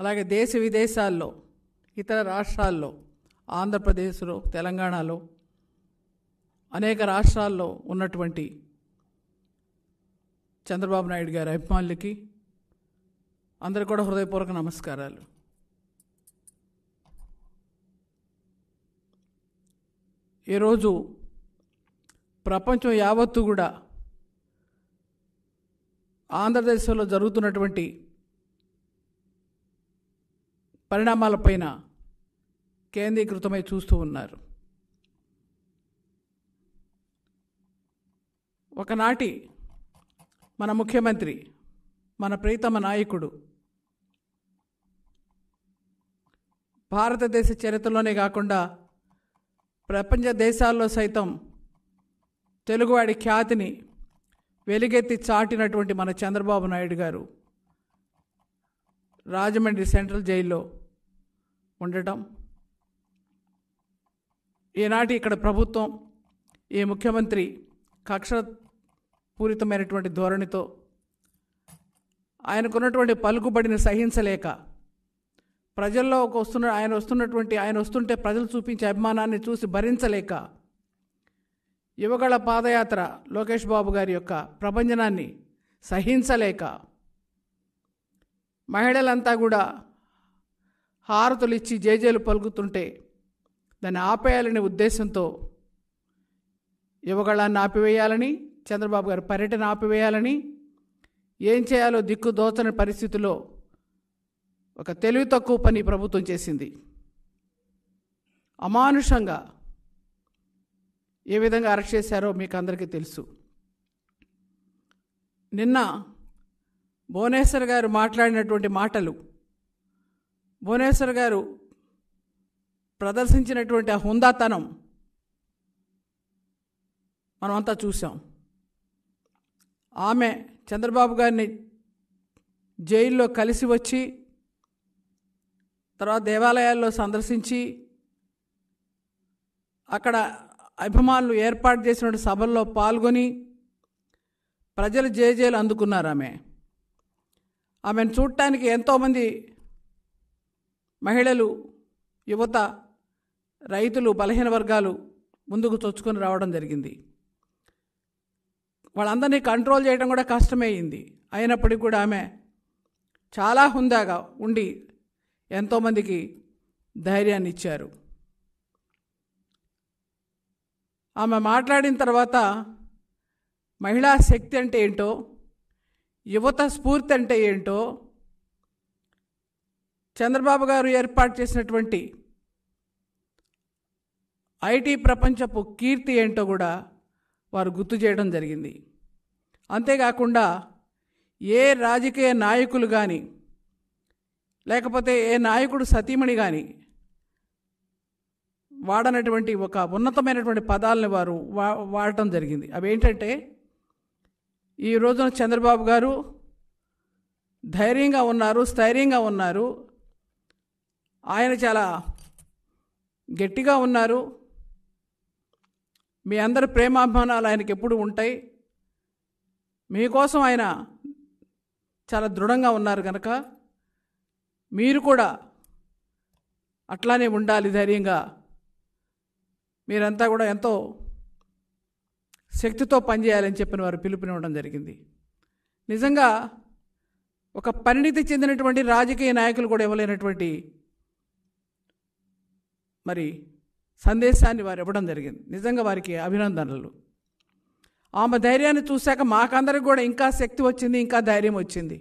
అలాగే దేశ విదేశాల్లో ఇతర రాష్ట్రాల్లో ఆంధ్రప్రదేశ్లో తెలంగాణలో అనేక రాష్ట్రాల్లో ఉన్నటువంటి చంద్రబాబు నాయుడు గారి అభిమానులకి అందరు కూడా హృదయపూర్వక నమస్కారాలు ఈరోజు ప్రపంచం యావత్తు కూడా ఆంధ్రదేశంలో జరుగుతున్నటువంటి పరిణామాలపైన కేంద్రీకృతమై చూస్తూ ఉన్నారు ఒకనాటి మన ముఖ్యమంత్రి మన ప్రీతమ నాయకుడు భారతదేశ చరిత్రలోనే కాకుండా ప్రపంచ దేశాల్లో సైతం తెలుగువాడి ఖ్యాతిని వెలుగెత్తి చాటినటువంటి మన చంద్రబాబు నాయుడు గారు రాజమండ్రి సెంట్రల్ జైల్లో ఉండటం ఈనాటి ఇక్కడ ప్రభుత్వం ఈ ముఖ్యమంత్రి కక్ష పూరితమైనటువంటి ధోరణితో ఆయనకున్నటువంటి పలుకుబడిని సహించలేక ప్రజల్లో ఒక వస్తున్న ఆయన వస్తున్నటువంటి ఆయన వస్తుంటే ప్రజలు చూపించే అభిమానాన్ని చూసి భరించలేక యువగళ పాదయాత్ర లోకేష్ బాబు గారి యొక్క ప్రభంజనాన్ని సహించలేక మహిళలంతా కూడా హారతులు ఇచ్చి జేజేలు పలుకుతుంటే దాన్ని ఆపేయాలనే ఉద్దేశంతో యువగళాన్ని ఆపివేయాలని చంద్రబాబు గారు పర్యటన ఆపివేయాలని ఏం చేయాలో దిక్కు దోచని పరిస్థితిలో ఒక తెలివి తక్కువ పని ప్రభుత్వం చేసింది అమానుషంగా ఏ విధంగా అరెస్ట్ చేశారో మీకు అందరికీ తెలుసు నిన్న భువనేశ్వర్ గారు మాట్లాడినటువంటి మాటలు భువనేశ్వర్ గారు ప్రదర్శించినటువంటి ఆ హుందాతనం మనమంతా చూసాం ఆమె చంద్రబాబు గారిని జైల్లో కలిసి వచ్చి తర్వాత దేవాలయాల్లో సందర్శించి అక్కడ అభిమానులు ఏర్పాటు చేసినటువంటి సభల్లో పాల్గొని ప్రజలు జేజేలు అందుకున్నారు ఆమె ఆమెను చూడటానికి ఎంతోమంది మహిళలు యువత రైతులు బలహీన వర్గాలు ముందుకు చొచ్చుకొని రావడం జరిగింది వాళ్ళందరినీ కంట్రోల్ చేయడం కూడా కష్టమైంది అయినప్పటికీ కూడా ఆమె చాలా హుందాగా ఉండి ఎంతోమందికి ధైర్యాన్ని ఇచ్చారు ఆమె మాట్లాడిన తర్వాత మహిళా శక్తి అంటే ఏంటో యువత స్ఫూర్తి అంటే ఏంటో చంద్రబాబు గారు ఏర్పాటు చేసినటువంటి ఐటీ ప్రపంచపు కీర్తి ఏంటో కూడా వారు గుర్తు చేయడం జరిగింది అంతేకాకుండా ఏ రాజకీయ నాయకులు కానీ లేకపోతే ఏ నాయకుడు సతీమణి కానీ వాడనటువంటి ఒక ఉన్నతమైనటువంటి పదాలని వారు వా వాడటం జరిగింది అవి ఏంటంటే ఈ రోజున చంద్రబాబు గారు ధైర్యంగా ఉన్నారు స్థైర్యంగా ఉన్నారు ఆయన చాలా గట్టిగా ఉన్నారు మీ అందరి ప్రేమాభిమానాలు ఆయనకి ఎప్పుడు ఉంటాయి మీకోసం ఆయన చాలా దృఢంగా ఉన్నారు కనుక మీరు కూడా అట్లానే ఉండాలి ధైర్యంగా మీరంతా కూడా ఎంతో శక్తితో పనిచేయాలని చెప్పిన వారు పిలుపునివ్వడం జరిగింది నిజంగా ఒక పరిణితి చెందినటువంటి రాజకీయ నాయకులు కూడా ఇవ్వలేనటువంటి మరి సందేశాన్ని వారు ఇవ్వడం జరిగింది నిజంగా వారికి అభినందనలు ఆమె ధైర్యాన్ని చూశాక మాకందరికి కూడా ఇంకా శక్తి వచ్చింది ఇంకా ధైర్యం వచ్చింది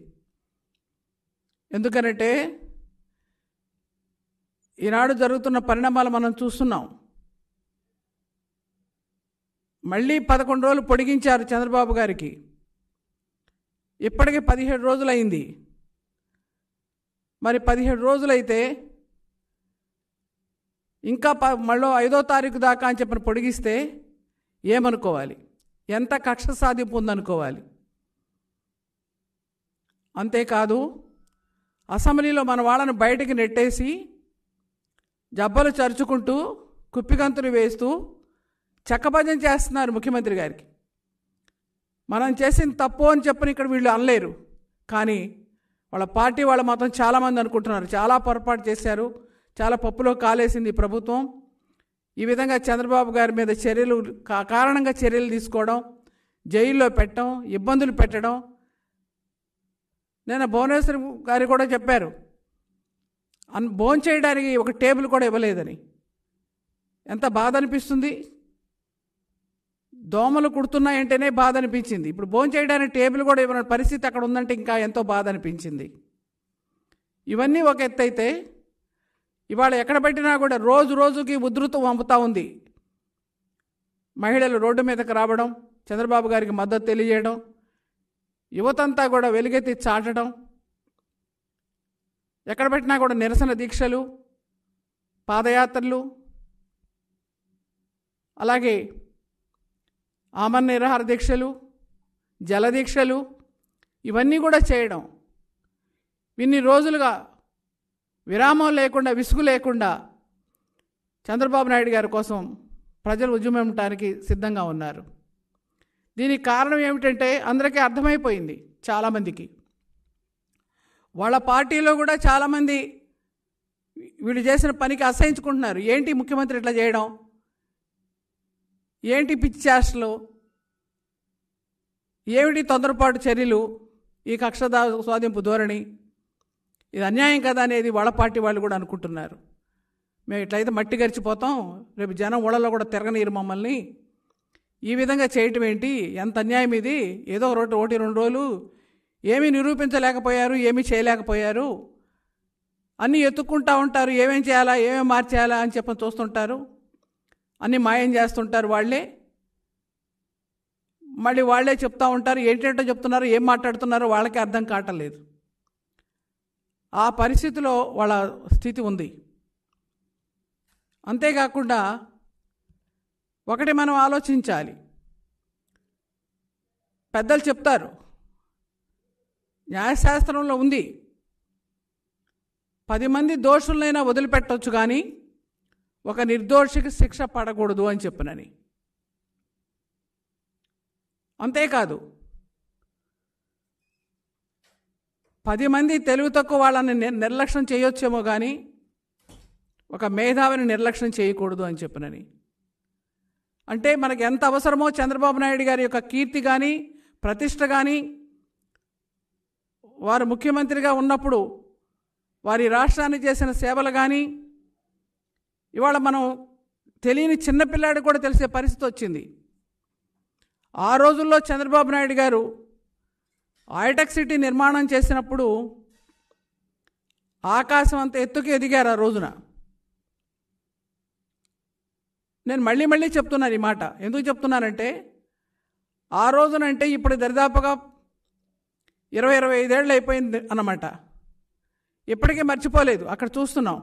ఎందుకనంటే ఈనాడు జరుగుతున్న పరిణామాలు మనం చూస్తున్నాం మళ్ళీ పదకొండు రోజులు పొడిగించారు చంద్రబాబు గారికి ఇప్పటికే పదిహేడు రోజులైంది మరి పదిహేడు రోజులైతే ఇంకా మళ్ళీ ఐదో తారీఖు దాకా అని చెప్పిన పొడిగిస్తే ఏమనుకోవాలి ఎంత కక్ష సాధింపు ఉందనుకోవాలి అంతేకాదు అసెంబ్లీలో మన వాళ్ళని బయటికి నెట్టేసి జబ్బలు చరుచుకుంటూ కుప్పిగంతులు వేస్తూ చెక్కభజన చేస్తున్నారు ముఖ్యమంత్రి గారికి మనం చేసిన తప్పు అని చెప్పని ఇక్కడ వీళ్ళు అనలేరు కానీ వాళ్ళ పార్టీ వాళ్ళ మాత్రం చాలామంది అనుకుంటున్నారు చాలా పొరపాటు చేశారు చాలా పప్పులో కాలేసింది ప్రభుత్వం ఈ విధంగా చంద్రబాబు గారి మీద చర్యలు కారణంగా చర్యలు తీసుకోవడం జైల్లో పెట్టడం ఇబ్బందులు పెట్టడం నేను భువనేశ్వర్ గారు కూడా చెప్పారు అన్ చేయడానికి ఒక టేబుల్ కూడా ఇవ్వలేదని ఎంత బాధ అనిపిస్తుంది దోమలు కుడుతున్నాయంటేనే బాధ అనిపించింది ఇప్పుడు చేయడానికి టేబుల్ కూడా ఇవ్వని పరిస్థితి అక్కడ ఉందంటే ఇంకా ఎంతో బాధ అనిపించింది ఇవన్నీ ఒక ఎత్తు అయితే ఇవాళ ఎక్కడ పెట్టినా కూడా రోజు రోజుకి ఉధృతం పంపుతూ ఉంది మహిళలు రోడ్డు మీదకు రావడం చంద్రబాబు గారికి మద్దతు తెలియజేయడం యువతంతా కూడా వెలుగెత్తి చాటడం ఎక్కడ పెట్టినా కూడా నిరసన దీక్షలు పాదయాత్రలు అలాగే ఆమన్ నిరాహార దీక్షలు జల దీక్షలు ఇవన్నీ కూడా చేయడం ఇన్ని రోజులుగా విరామం లేకుండా విసుగు లేకుండా చంద్రబాబు నాయుడు గారి కోసం ప్రజలు ఉద్యమించడానికి సిద్ధంగా ఉన్నారు దీనికి కారణం ఏమిటంటే అందరికీ అర్థమైపోయింది చాలామందికి వాళ్ళ పార్టీలో కూడా చాలామంది వీళ్ళు చేసిన పనికి అసహించుకుంటున్నారు ఏంటి ముఖ్యమంత్రి ఇట్లా చేయడం ఏంటి పిచ్చి చేష్టలు ఏమిటి తొందరపాటు చర్యలు ఈ కక్షదా స్వాధింపు ధోరణి ఇది అన్యాయం కదా అనేది వాళ్ళ పార్టీ వాళ్ళు కూడా అనుకుంటున్నారు మేము ఇట్లయితే మట్టి గరిచిపోతాం రేపు జనం ఊళ్ళలో కూడా తిరగనీరు మమ్మల్ని ఈ విధంగా చేయటం ఏంటి ఎంత అన్యాయం ఇది ఏదో రోడ్ ఒకటి రెండు రోజులు ఏమీ నిరూపించలేకపోయారు ఏమీ చేయలేకపోయారు అన్నీ ఎత్తుక్కుంటా ఉంటారు ఏమేం చేయాలా ఏమేమి మార్చేయాలా అని చెప్పని చూస్తుంటారు అన్నీ మాయం చేస్తుంటారు వాళ్ళే మళ్ళీ వాళ్ళే చెప్తూ ఉంటారు ఏంటంటే చెప్తున్నారు ఏం మాట్లాడుతున్నారో వాళ్ళకే అర్థం కావటం లేదు ఆ పరిస్థితిలో వాళ్ళ స్థితి ఉంది అంతేకాకుండా ఒకటి మనం ఆలోచించాలి పెద్దలు చెప్తారు న్యాయశాస్త్రంలో ఉంది పది మంది దోషులైనా వదిలిపెట్టవచ్చు కానీ ఒక నిర్దోషికి శిక్ష పడకూడదు అని చెప్పినని అంతేకాదు పది మంది తెలుగు తక్కువ వాళ్ళని నిర్లక్ష్యం చేయొచ్చేమో కానీ ఒక మేధావిని నిర్లక్ష్యం చేయకూడదు అని చెప్పినని అంటే మనకు ఎంత అవసరమో చంద్రబాబు నాయుడు గారి యొక్క కీర్తి కానీ ప్రతిష్ట కానీ వారు ముఖ్యమంత్రిగా ఉన్నప్పుడు వారి రాష్ట్రాన్ని చేసిన సేవలు కానీ ఇవాళ మనం తెలియని చిన్నపిల్లాడికి కూడా తెలిసే పరిస్థితి వచ్చింది ఆ రోజుల్లో చంద్రబాబు నాయుడు గారు హైటెక్ సిటీ నిర్మాణం చేసినప్పుడు ఆకాశం అంత ఎత్తుకు ఎదిగారు ఆ రోజున నేను మళ్ళీ మళ్ళీ చెప్తున్నాను ఈ మాట ఎందుకు చెప్తున్నానంటే ఆ రోజునంటే ఇప్పుడు దరిదాపుగా ఇరవై ఇరవై ఐదేళ్ళు అయిపోయింది అన్నమాట ఇప్పటికీ మర్చిపోలేదు అక్కడ చూస్తున్నాం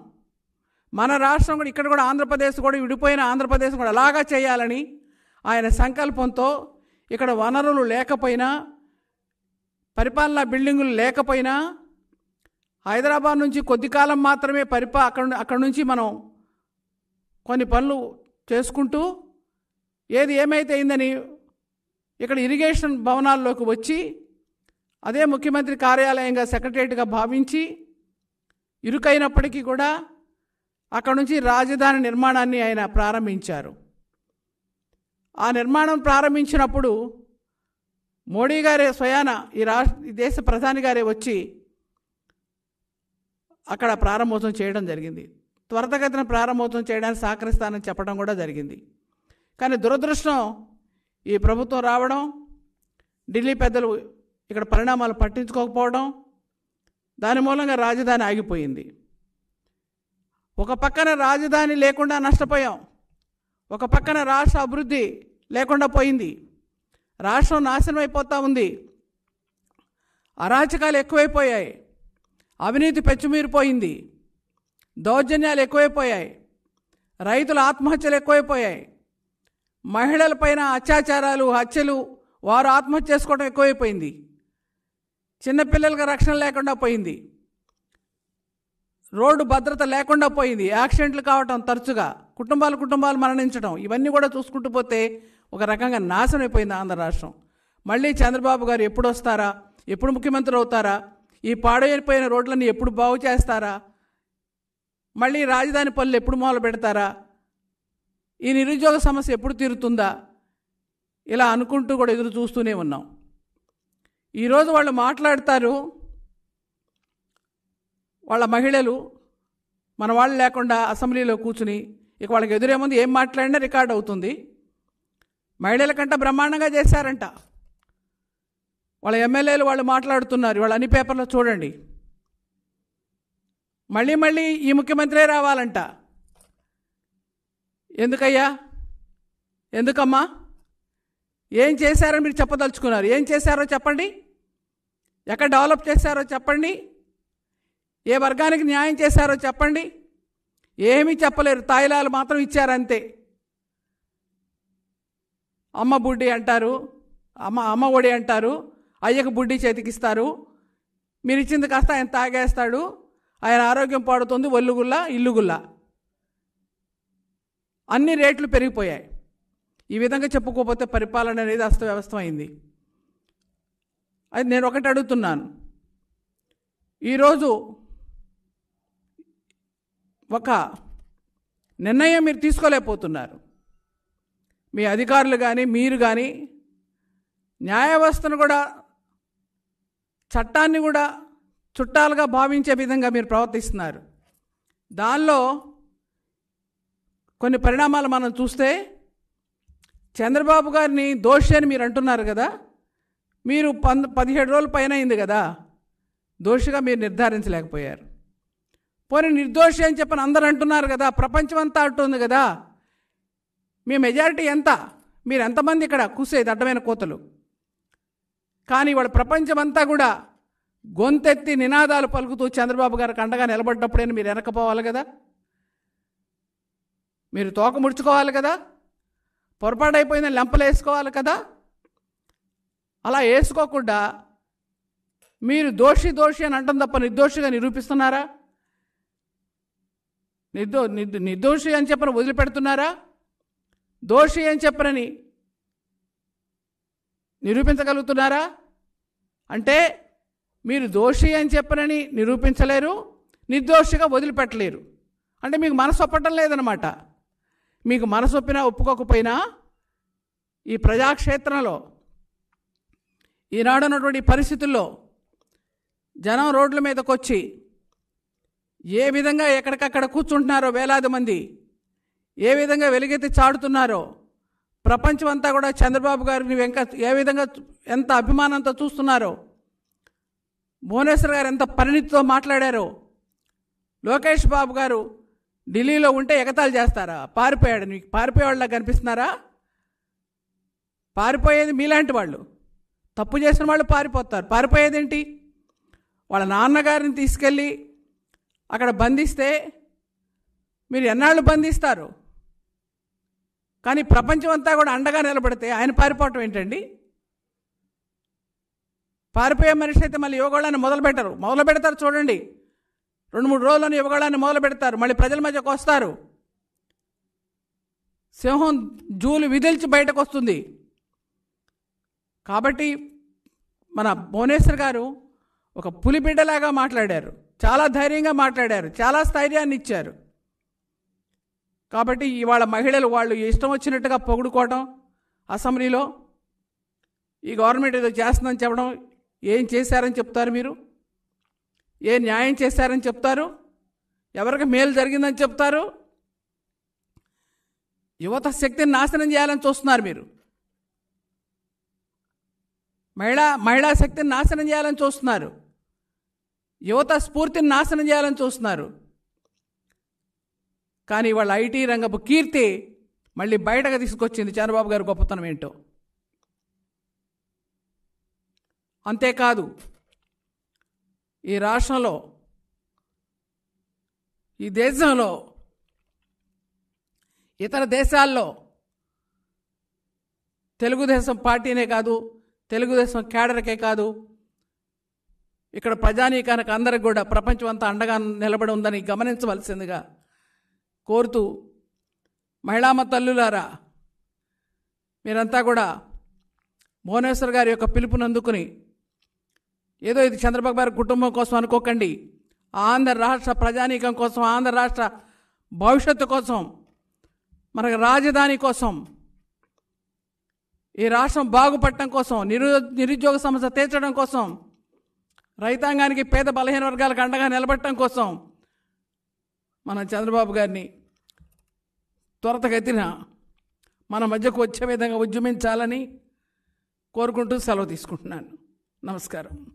మన రాష్ట్రం కూడా ఇక్కడ కూడా ఆంధ్రప్రదేశ్ కూడా విడిపోయిన ఆంధ్రప్రదేశ్ కూడా అలాగా చేయాలని ఆయన సంకల్పంతో ఇక్కడ వనరులు లేకపోయినా పరిపాలనా బిల్డింగులు లేకపోయినా హైదరాబాద్ నుంచి కొద్ది కాలం మాత్రమే పరిపా అక్కడ అక్కడ నుంచి మనం కొన్ని పనులు చేసుకుంటూ ఏది ఏమైతే అయిందని ఇక్కడ ఇరిగేషన్ భవనాల్లోకి వచ్చి అదే ముఖ్యమంత్రి కార్యాలయంగా సెక్రటరియట్గా భావించి ఇరుకైనప్పటికీ కూడా అక్కడ నుంచి రాజధాని నిర్మాణాన్ని ఆయన ప్రారంభించారు ఆ నిర్మాణం ప్రారంభించినప్పుడు మోడీ గారే స్వయాన ఈ రాష్ట్ర ఈ దేశ ప్రధాని గారే వచ్చి అక్కడ ప్రారంభోత్సవం చేయడం జరిగింది త్వరతగతిన ప్రారంభోత్సవం చేయడానికి సహకరిస్తానని చెప్పడం కూడా జరిగింది కానీ దురదృష్టం ఈ ప్రభుత్వం రావడం ఢిల్లీ పెద్దలు ఇక్కడ పరిణామాలు పట్టించుకోకపోవడం దాని మూలంగా రాజధాని ఆగిపోయింది ఒక పక్కన రాజధాని లేకుండా నష్టపోయాం ఒక పక్కన రాష్ట్ర అభివృద్ధి లేకుండా పోయింది రాష్ట్రం నాశనం అయిపోతూ ఉంది అరాచకాలు ఎక్కువైపోయాయి అవినీతి పెచ్చుమీరిపోయింది దౌర్జన్యాలు ఎక్కువైపోయాయి రైతుల ఆత్మహత్యలు ఎక్కువైపోయాయి మహిళలపైన అత్యాచారాలు హత్యలు వారు ఆత్మహత్య చేసుకోవడం ఎక్కువైపోయింది చిన్నపిల్లలకు రక్షణ లేకుండా పోయింది రోడ్డు భద్రత లేకుండా పోయింది యాక్సిడెంట్లు కావటం తరచుగా కుటుంబాలు కుటుంబాలు మరణించడం ఇవన్నీ కూడా చూసుకుంటూ పోతే ఒక రకంగా నాశనం అయిపోయింది ఆంధ్ర రాష్ట్రం మళ్ళీ చంద్రబాబు గారు ఎప్పుడు వస్తారా ఎప్పుడు ముఖ్యమంత్రి అవుతారా ఈ పాడైపోయిన రోడ్లన్నీ ఎప్పుడు బాగు చేస్తారా మళ్ళీ రాజధాని పనులు ఎప్పుడు మొదలు పెడతారా ఈ నిరుద్యోగ సమస్య ఎప్పుడు తీరుతుందా ఇలా అనుకుంటూ కూడా ఎదురు చూస్తూనే ఉన్నాం ఈరోజు వాళ్ళు మాట్లాడతారు వాళ్ళ మహిళలు మన వాళ్ళు లేకుండా అసెంబ్లీలో కూర్చుని ఇక వాళ్ళకి ఎదురేముంది ఏం మాట్లాడినా రికార్డ్ అవుతుంది మహిళల కంటే బ్రహ్మాండంగా చేశారంట వాళ్ళ ఎమ్మెల్యేలు వాళ్ళు మాట్లాడుతున్నారు వాళ్ళు అన్ని పేపర్లో చూడండి మళ్ళీ మళ్ళీ ఈ ముఖ్యమంత్రే రావాలంట ఎందుకయ్యా ఎందుకమ్మా ఏం చేశారని మీరు చెప్పదలుచుకున్నారు ఏం చేశారో చెప్పండి ఎక్కడ డెవలప్ చేశారో చెప్పండి ఏ వర్గానికి న్యాయం చేశారో చెప్పండి ఏమీ చెప్పలేరు తాయిలాలు మాత్రం ఇచ్చారంతే అమ్మ బుడ్డి అంటారు అమ్మ అమ్మ ఒడి అంటారు అయ్యకు బుడ్డి చేతికిస్తారు మీరు ఇచ్చింది కాస్త ఆయన తాగేస్తాడు ఆయన ఆరోగ్యం పాడుతుంది ఒల్లుగుల్ల ఇల్లుగుల్ల అన్ని రేట్లు పెరిగిపోయాయి ఈ విధంగా చెప్పుకోకపోతే పరిపాలన అనేది అస్తవ్యవస్థమైంది అది నేను ఒకటి అడుగుతున్నాను ఈరోజు ఒక నిర్ణయం మీరు తీసుకోలేకపోతున్నారు మీ అధికారులు కానీ మీరు కానీ న్యాయవ్యవస్థను కూడా చట్టాన్ని కూడా చుట్టాలుగా భావించే విధంగా మీరు ప్రవర్తిస్తున్నారు దానిలో కొన్ని పరిణామాలు మనం చూస్తే చంద్రబాబు గారిని దోషి అని మీరు అంటున్నారు కదా మీరు పంద పదిహేడు రోజుల పైన అయింది కదా దోషిగా మీరు నిర్ధారించలేకపోయారు పోనీ నిర్దోషి అని చెప్పని అందరూ అంటున్నారు కదా ప్రపంచం అంతా అంటుంది కదా మీ మెజారిటీ ఎంత మీరు ఎంతమంది ఇక్కడ కూసేది అడ్డమైన కోతలు కానీ ఇవాళ ప్రపంచమంతా కూడా గొంతెత్తి నినాదాలు పలుకుతూ చంద్రబాబు గారికి అండగా నిలబడ్డప్పుడైనా మీరు వెనకపోవాలి కదా మీరు తోక ముడుచుకోవాలి కదా పొరపాటు లెంపలు వేసుకోవాలి కదా అలా వేసుకోకుండా మీరు దోషి దోషి అని అంటాం తప్ప నిర్దోషిగా నిరూపిస్తున్నారా నిర్దో నిర్దోషి అని చెప్పని వదిలిపెడుతున్నారా దోషి అని చెప్పనని నిరూపించగలుగుతున్నారా అంటే మీరు దోషి అని చెప్పనని నిరూపించలేరు నిర్దోషిగా వదిలిపెట్టలేరు అంటే మీకు మనసు ఒప్పటం లేదనమాట మీకు మనసు ఒప్పినా ఒప్పుకోకపోయినా ఈ ప్రజాక్షేత్రంలో ఈనాడున్నటువంటి పరిస్థితుల్లో జనం రోడ్ల మీదకొచ్చి ఏ విధంగా ఎక్కడికక్కడ కూర్చుంటున్నారో వేలాది మంది ఏ విధంగా వెలుగెత్తి చాడుతున్నారో ప్రపంచం అంతా కూడా చంద్రబాబు గారిని వెంక ఏ విధంగా ఎంత అభిమానంతో చూస్తున్నారో భువనేశ్వర్ గారు ఎంత పరిణితితో మాట్లాడారో లోకేష్ బాబు గారు ఢిల్లీలో ఉంటే ఎగతాలు చేస్తారా పారిపోయాడు నీకు పారిపోయేవాళ్ళ కనిపిస్తున్నారా పారిపోయేది మీలాంటి వాళ్ళు తప్పు చేసిన వాళ్ళు పారిపోతారు పారిపోయేది ఏంటి వాళ్ళ నాన్నగారిని తీసుకెళ్ళి అక్కడ బంధిస్తే మీరు ఎన్నాళ్ళు బంధిస్తారు కానీ ప్రపంచం అంతా కూడా అండగా నిలబడితే ఆయన పారిపోవటం ఏంటండి పారిపోయే మనిషి అయితే మళ్ళీ యువగోళాన్ని మొదలు పెట్టరు మొదలు పెడతారు చూడండి రెండు మూడు రోజుల్లోనే యువగోళాన్ని మొదలు పెడతారు మళ్ళీ ప్రజల మధ్యకు వస్తారు సింహం జూలు విదిల్చి బయటకు వస్తుంది కాబట్టి మన భువనేశ్వర్ గారు ఒక పులిబిడ్డలాగా మాట్లాడారు చాలా ధైర్యంగా మాట్లాడారు చాలా స్థైర్యాన్ని ఇచ్చారు కాబట్టి ఇవాళ మహిళలు వాళ్ళు ఇష్టం వచ్చినట్టుగా పొగుడుకోవడం అసెంబ్లీలో ఈ గవర్నమెంట్ ఏదో చేస్తుందని చెప్పడం ఏం చేశారని చెప్తారు మీరు ఏ న్యాయం చేశారని చెప్తారు ఎవరికి మేలు జరిగిందని చెప్తారు యువత శక్తిని నాశనం చేయాలని చూస్తున్నారు మీరు మహిళా మహిళా శక్తిని నాశనం చేయాలని చూస్తున్నారు యువత స్ఫూర్తిని నాశనం చేయాలని చూస్తున్నారు కానీ వాళ్ళ ఐటీ రంగపు కీర్తి మళ్ళీ బయటకు తీసుకొచ్చింది చంద్రబాబు గారు గొప్పతనం ఏంటో అంతేకాదు ఈ రాష్ట్రంలో ఈ దేశంలో ఇతర దేశాల్లో తెలుగుదేశం పార్టీనే కాదు తెలుగుదేశం కేడర్కే కాదు ఇక్కడ ప్రజానీకానికి అందరికి కూడా ప్రపంచం అంతా అండగా నిలబడి ఉందని గమనించవలసిందిగా కోరుతూ మహిళామ తల్లులారా మీరంతా కూడా భువనేశ్వర్ గారి యొక్క పిలుపుని అందుకుని ఏదో ఇది చంద్రబాబు గారి కుటుంబం కోసం అనుకోకండి ఆంధ్ర రాష్ట్ర ప్రజానీకం కోసం ఆంధ్ర రాష్ట్ర భవిష్యత్తు కోసం మన రాజధాని కోసం ఈ రాష్ట్రం బాగుపడటం కోసం నిరు నిరుద్యోగ సమస్య తీర్చడం కోసం రైతాంగానికి పేద బలహీన వర్గాలకు అండగా నిలబడటం కోసం మన చంద్రబాబు గారిని త్వరతగతిన మన మధ్యకు వచ్చే విధంగా ఉద్యమించాలని కోరుకుంటూ సెలవు తీసుకుంటున్నాను నమస్కారం